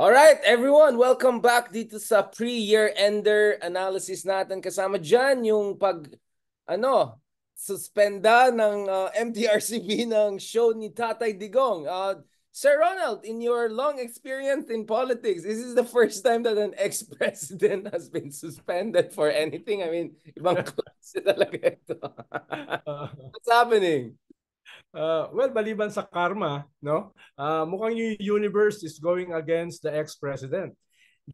All right, everyone, welcome back dito sa pre-year ender analysis natin. Kasama diyan yung pag ano, suspenda ng uh, MTRCB ng show ni Tatay Digong. Uh, Sir Ronald, in your long experience in politics, this is the first time that an ex-president has been suspended for anything. I mean, ibang klase talaga ito. Uh-huh. What's happening? uh, well, maliban sa karma, no? Uh, mukhang yung universe is going against the ex-president.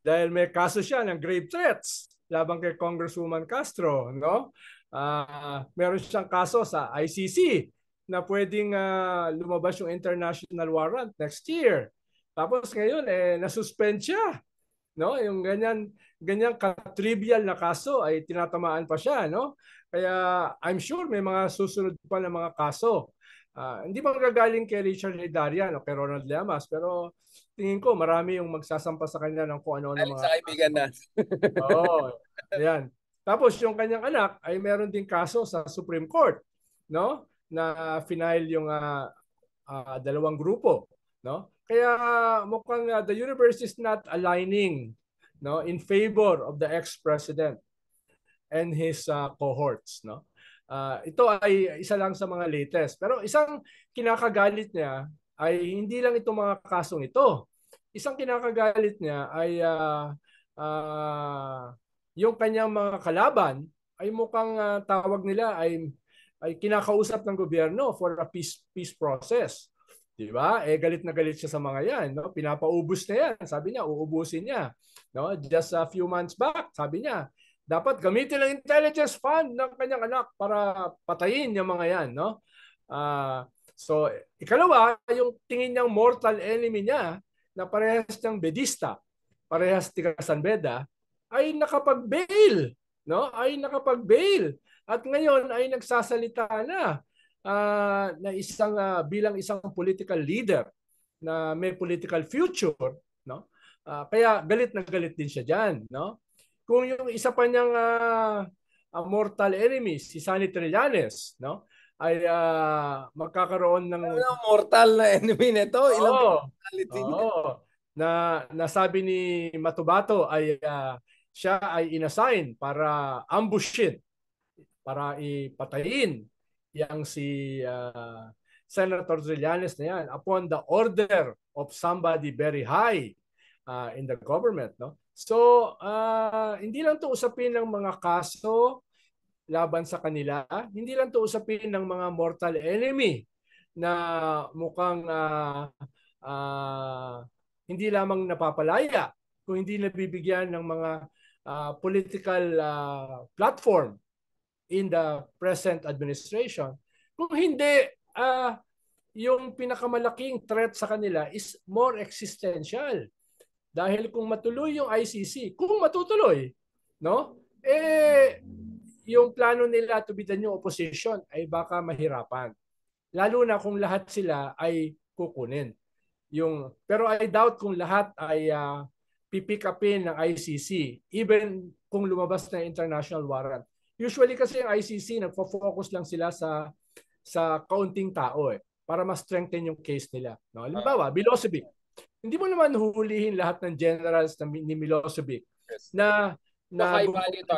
Dahil may kaso siya ng grave threats laban kay Congresswoman Castro, no? Uh, meron siyang kaso sa ICC na pwedeng uh, lumabas yung international warrant next year. Tapos ngayon eh nasuspend siya. No, yung ganyan ganyan ka-trivial na kaso ay tinatamaan pa siya, no? Kaya I'm sure may mga susunod pa na mga kaso Uh, hindi magagaling kay Richard Hidarian o kay Ronald Llamas pero tingin ko marami yung magsasampa sa kanya ng kung ano-ano mga... Sa kaibigan na. Oo. Ayan. Tapos yung kanyang anak ay meron ding kaso sa Supreme Court, no? Na final yung uh, uh, dalawang grupo, no? Kaya uh, mukhang uh, the universe is not aligning, no, in favor of the ex-president and his uh, cohorts, no? Uh, ito ay isa lang sa mga latest. Pero isang kinakagalit niya ay hindi lang itong mga kasong ito. Isang kinakagalit niya ay uh, uh, yung kanyang mga kalaban ay mukhang uh, tawag nila ay ay kinakausap ng gobyerno for a peace peace process. 'Di ba? Eh galit na galit siya sa mga 'yan, no? Pinapaubos na 'yan. Sabi niya uubusin niya, no? Just a few months back, sabi niya, dapat gamitin ang intelligence fund ng kanyang anak para patayin yung mga yan. No? Uh, so, ikalawa, yung tingin niyang mortal enemy niya na parehas niyang bedista, parehas tika San Beda, ay nakapag-bail. No? Ay nakapag-bail. At ngayon ay nagsasalita na uh, na isang uh, bilang isang political leader na may political future, no? Uh, kaya galit na galit din siya diyan, no? kung yung isa pa niyang uh, uh, mortal enemy, si Sunny Trillanes, no? ay uh, magkakaroon ng ano, mortal na enemy nito. Oh, mortality oh, niya. Na nasabi ni Matubato ay uh, siya ay inassign para ambushin para ipatayin yang si uh, Senator Trillanes na yan upon the order of somebody very high uh, in the government no So, uh, hindi lang to usapin ng mga kaso laban sa kanila, hindi lang to usapin ng mga mortal enemy na mukhang uh, uh, hindi lamang napapalaya kung hindi nabibigyan ng mga uh, political uh, platform in the present administration. Kung hindi, uh, yung pinakamalaking threat sa kanila is more existential dahil kung matuloy yung ICC, kung matutuloy, no? Eh yung plano nila to be the new opposition ay baka mahirapan. Lalo na kung lahat sila ay kukunin. Yung pero I doubt kung lahat ay uh, pipick upin ng ICC even kung lumabas na international warrant. Usually kasi yung ICC nagfo-focus lang sila sa sa kaunting tao eh para ma-strengthen yung case nila. No? Halimbawa, Bilosevic hindi mo naman huhulihin lahat ng generals na, ni Milosevic yes. na na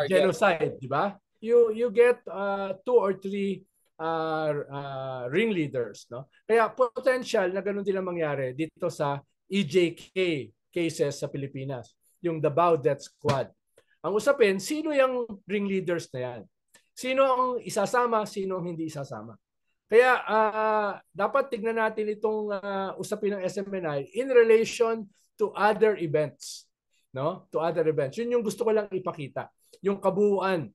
genocide, di ba? You you get uh, two or three uh, uh, ringleaders, no? Kaya potential na ganun din ang mangyari dito sa EJK cases sa Pilipinas, yung Davao Death Squad. Ang usapin, sino yung ringleaders na yan? Sino ang isasama, sino ang hindi isasama? Kaya uh, dapat tignan natin itong uh, usapin ng SMNI in relation to other events, no? To other events. Yun yung gusto ko lang ipakita, yung kabuuan,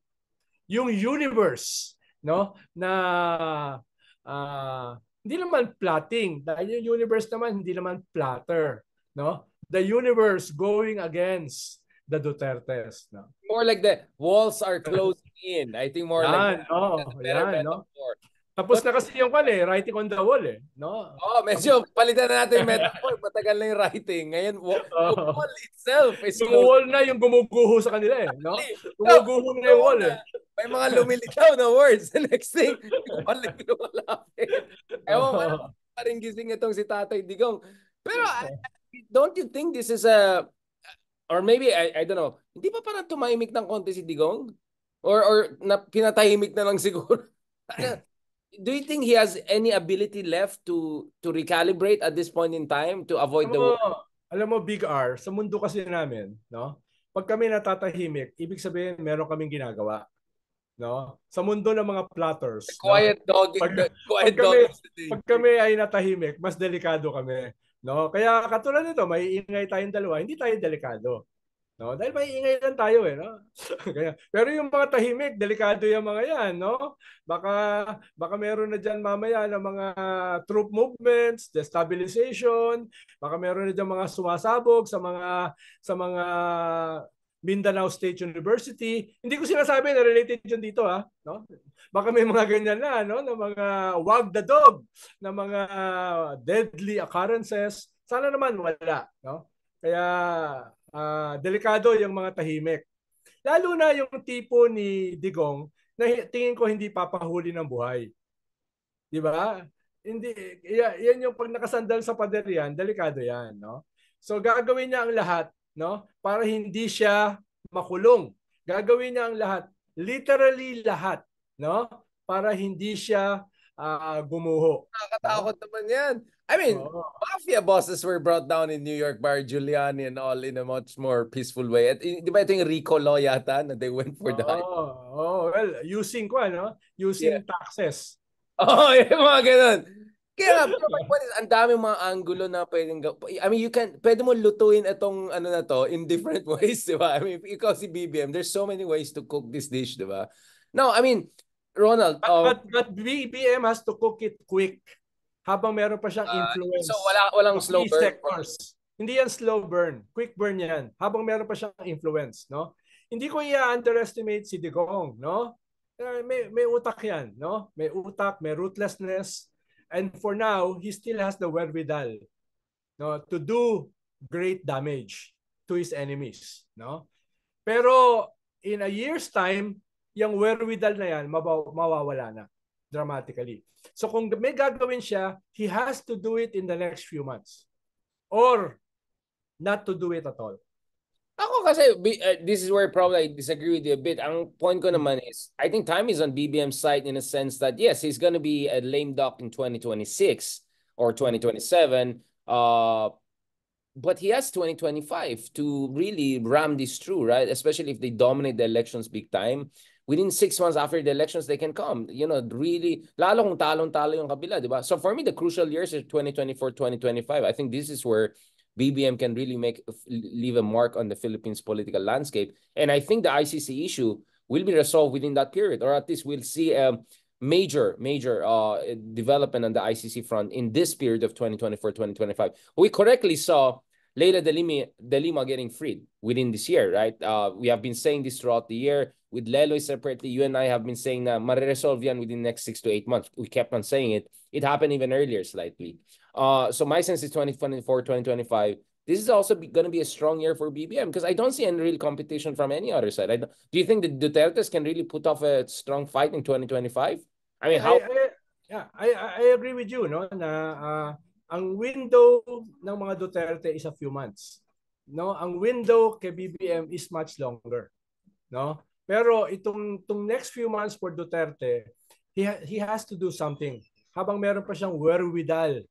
yung universe, no? Na uh, hindi naman plotting dahil yung universe naman hindi naman platter, no? The universe going against the Dutertes. No? More like the walls are closing in. I think more yan, like that. Oh, yan, no? Tapos na kasi yung kan eh, writing on the wall eh. No? Oh, medyo palitan na natin yung metaphor. Matagal na yung writing. Ngayon, wa- oh. wall itself is Yung wall na yung gumuguho sa kanila eh. No? gumuguho na yung wall eh. May mga lumilitaw na words. The next thing, yung wall yung lumalapit. Ewan ko, parang gising itong si Tatay Digong. Pero, don't you think this is a, or maybe, I, I don't know, hindi pa parang tumahimik ng konti si Digong? Or, or na, pinatahimik na lang siguro? do you think he has any ability left to to recalibrate at this point in time to avoid alam the mo, Alam mo, Big R, sa mundo kasi namin, no? Pag kami natatahimik, ibig sabihin meron kaming ginagawa. No? Sa mundo ng mga platters. The quiet no? dog. Pag, quiet pag dog. Kami, pag kami ay natahimik, mas delikado kami. No? Kaya katulad nito, may ingay tayong dalawa, hindi tayo delikado. No? Dahil may ingay lang tayo eh, no? Pero yung mga tahimik, delikado yung mga yan, no? Baka, baka meron na dyan mamaya ng mga troop movements, destabilization, baka meron na dyan mga sumasabog sa mga, sa mga Mindanao State University. Hindi ko sinasabi na related yun dito ha. Ah, no? Baka may mga ganyan na, no? na mga wag the dog, na mga deadly occurrences. Sana naman wala. No? Kaya uh, delikado yung mga tahimik. Lalo na yung tipo ni Digong na tingin ko hindi papahuli ng buhay. 'Di ba? Hindi yan yung pag nakasandal sa pader yan, delikado 'yan, no? So gagawin niya ang lahat, no? Para hindi siya makulong. Gagawin niya ang lahat, literally lahat, no? Para hindi siya uh, ah, gumuho. Nakakatakot naman yan. I mean, oh. mafia bosses were brought down in New York by Giuliani and all in a much more peaceful way. At di ba ito yung Rico Law yata na they went for oh. that? Oh, well, using ko ano? Using yeah. taxes. Oh, yung mga ganun. Kaya my point is, ang dami mga angulo na pwedeng I mean, you can, pwede mo lutuin itong ano na to in different ways, di ba? I mean, ikaw si BBM, there's so many ways to cook this dish, di ba? No, I mean, Ronald, but, oh. but, but BBM has to cook it quick habang meron pa siyang ah, influence. Uh, so wala walang slow burn. Sectors. Hindi yan slow burn. Quick burn yan. Habang meron pa siyang influence, no? Hindi ko i-underestimate si Digong, no? Eh, may may utak yan, no? May utak, may ruthlessness. And for now, he still has the wherewithal no to do great damage to his enemies, no? Pero in a year's time, yung wherewithal na yan mabaw- mawawala na dramatically. So kung may gagawin siya, he has to do it in the next few months. Or not to do it at all. Ako kasi, uh, this is where probably I disagree with you a bit. Ang point ko naman is, I think time is on BBM's side in a sense that, yes, he's going to be a lame duck in 2026 or 2027. Uh, but he has 2025 to really ram this through, right? Especially if they dominate the elections big time within six months after the elections, they can come. You know, really, lalo kung talon-talo yung kabila, di ba? So for me, the crucial years is 2024, 2025. I think this is where BBM can really make leave a mark on the Philippines political landscape. And I think the ICC issue will be resolved within that period, or at least we'll see a major, major uh, development on the ICC front in this period of 2024, 2025. We correctly saw later de Lima, de Lima getting freed within this year, right? Uh, we have been saying this throughout the year. With Leloy separately, you and I have been saying that Mareresolve yan within the next six to eight months. We kept on saying it. It happened even earlier slightly. Uh, so my sense is 2024, 2025, this is also going to be a strong year for BBM because I don't see any real competition from any other side. I do you think that Duterte's can really put off a strong fight in 2025? I mean, how... I, I, yeah, I, I agree with you. No, and, uh, ang window ng mga Duterte is a few months. No, ang window kay BBM is much longer. No? Pero itong itong next few months for Duterte, he he has to do something. Habang meron pa siyang wherewithal,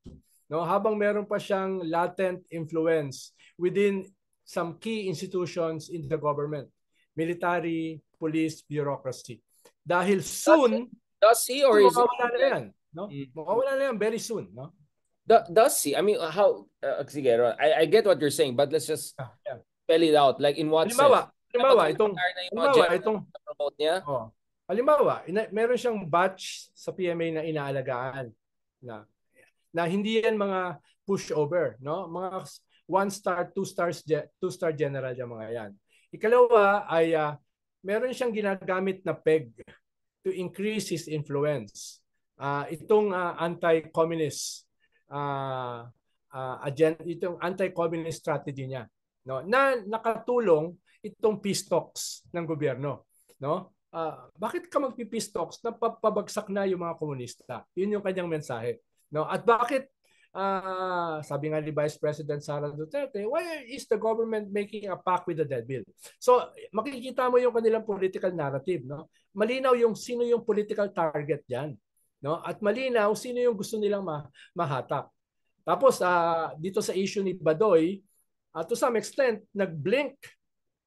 no? Habang meron pa siyang latent influence within some key institutions in the government, military, police, bureaucracy. Dahil soon, does he or is it? Na yan, no? Mm. Mawawala na yan very soon, no? does he? I mean, uh, how? Uh, uh, sige, Ron, I, I get what you're saying, but let's just ah, spell it out. Like, in what halimbawa, sense? Halimbawa, itong, halimbawa, itong, promote niya? Oh, halimbawa, ina, meron siyang batch sa PMA na inaalagaan na na hindi yan mga pushover, no? Mga one star, two stars, two star general yung mga yan. Ikalawa ay uh, meron siyang ginagamit na peg to increase his influence. Uh, itong uh, anti-communist uh, ah, uh, ah, agenda, itong anti-communist strategy niya no na nakatulong itong peace talks ng gobyerno no uh, bakit ka magpi-peace talks na papabagsak na yung mga komunista yun yung kanyang mensahe no at bakit uh, sabi nga ni Vice President Sara Duterte, why is the government making a pact with the devil? So makikita mo yung kanilang political narrative. No? Malinaw yung sino yung political target dyan no? At malinaw sino yung gusto nilang ma- mahatak. Tapos uh, dito sa issue ni Badoy, uh, to some extent nagblink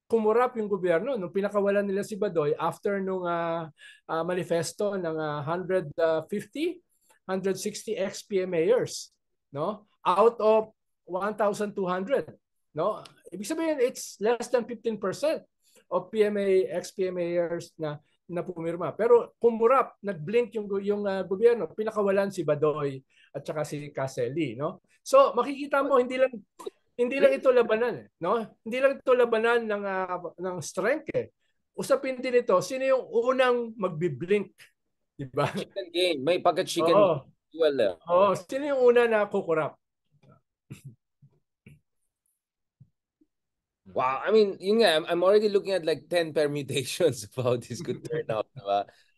kumurap yung gobyerno nung pinakawalan nila si Badoy after nung uh, uh, manifesto ng uh, 150 160 XPA mayors, no? Out of 1,200, no? Ibig sabihin it's less than 15% of PMA XPA mayors na na pumirma. Pero kumurap, nag-blink yung yung uh, gobyerno, pinakawalan si Badoy at saka si Caselli, no? So makikita mo hindi lang hindi lang ito labanan, eh, no? Hindi lang ito labanan ng uh, ng strength eh. Usapin din ito, sino yung unang magbi-blink, di ba? Chicken game, may pagka chicken duel. Oh, sino yung una na kukurap? Wow, I mean, you know, I'm, already looking at like 10 permutations of how this could turn out.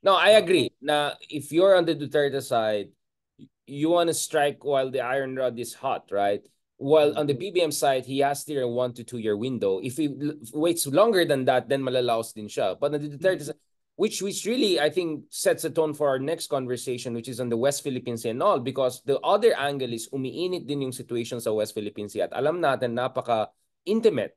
No, I agree. Now, if you're on the Duterte side, you want to strike while the iron rod is hot, right? Well, on the BBM mm-hmm. side, he has still a one to two year window. If he waits longer than that, then malalaos din siya. But on the Duterte mm-hmm. side, which which really I think sets a tone for our next conversation, which is on the West Philippine Sea and all, because the other angle is umiinit din yung situation sa West Philippine Sea at alam natin napaka intimate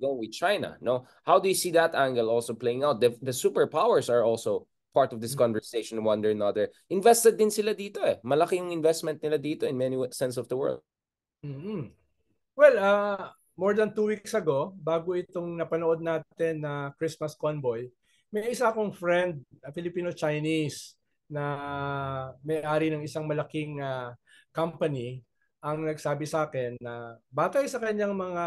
go with China. No, how do you see that angle also playing out? The, the superpowers are also part of this mm-hmm. conversation one or another. Invested din sila dito eh. Malaki yung investment nila dito in many sense of the world. Mm-hmm. Well, uh, more than two weeks ago, bago itong napanood natin na uh, Christmas Convoy, may isa akong friend, a Filipino-Chinese, na may-ari ng isang malaking uh, company ang nagsabi sa akin na batay sa kanyang mga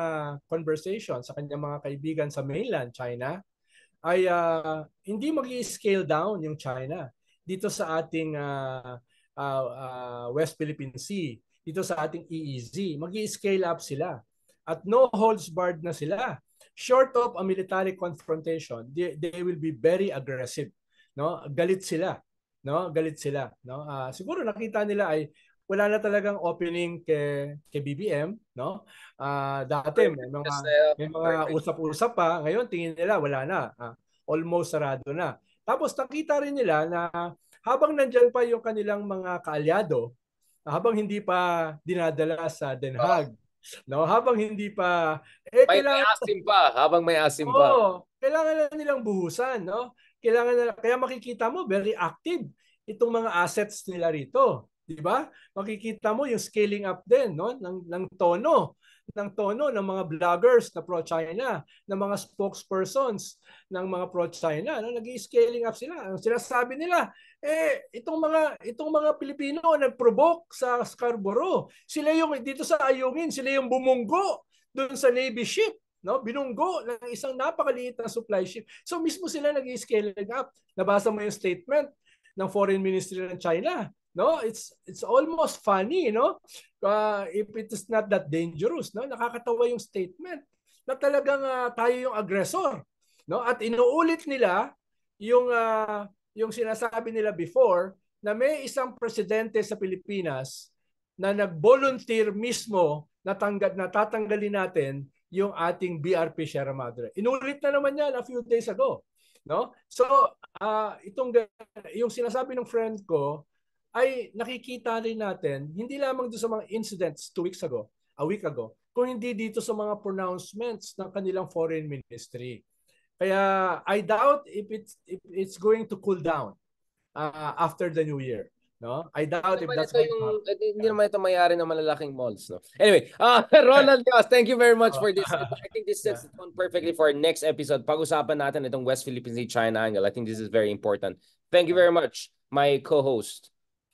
conversation, sa kanyang mga kaibigan sa mainland China, ay uh, hindi mag scale down yung China dito sa ating uh, uh, uh, West Philippine Sea, dito sa ating EEZ. magi scale up sila. At no holds barred na sila. Short of a military confrontation, they, they will be very aggressive. No? Galit sila no galit sila no uh, siguro nakita nila ay wala na talagang opening kay, kay BBM, no? Uh, dati may mga, may mga usap-usap pa, ngayon tingin nila wala na. Uh, almost sarado na. Tapos nakita rin nila na habang nandiyan pa yung kanilang mga kaalyado, habang hindi pa dinadala sa Den ah. Haag, oh. no? habang hindi pa... Eh, may, kailangan, may asim pa, habang may asim oh, pa. Kailangan na nilang buhusan. No? Kailangan na, kaya makikita mo, very active itong mga assets nila rito. 'di ba? Makikita mo yung scaling up din no ng ng tono ng tono ng mga vloggers na pro-China, ng mga spokespersons ng mga pro-China, no? nag-scaling up sila. Ang sinasabi nila, eh itong mga itong mga Pilipino nag-provoke sa Scarborough. Sila yung dito sa Ayungin, sila yung bumunggo doon sa Navy ship no binunggo ng isang napakaliit na supply ship so mismo sila nag-scaling up nabasa mo yung statement ng foreign ministry ng China no it's it's almost funny no uh, if it is not that dangerous no nakakatawa yung statement na talagang uh, tayo yung aggressor no at inuulit nila yung uh, yung sinasabi nila before na may isang presidente sa Pilipinas na nag-volunteer mismo na tanggat na tatanggalin natin yung ating BRP Sierra Madre. Inulit na naman yan a few days ago, no? So, uh, itong yung sinasabi ng friend ko, ay nakikita rin natin, hindi lamang doon sa mga incidents two weeks ago, a week ago, kung hindi dito sa mga pronouncements ng kanilang foreign ministry. Kaya I doubt if it's, if it's going to cool down uh, after the new year. No? I doubt if that's ito yung, happen. Hindi naman ito mayari ng malalaking malls. No? Anyway, uh, Ronald Diaz, thank you very much oh. for this. I think this sets the tone perfectly for our next episode. Pag-usapan natin itong West Philippine Sea China angle. I think this is very important. Thank you very much, my co-host.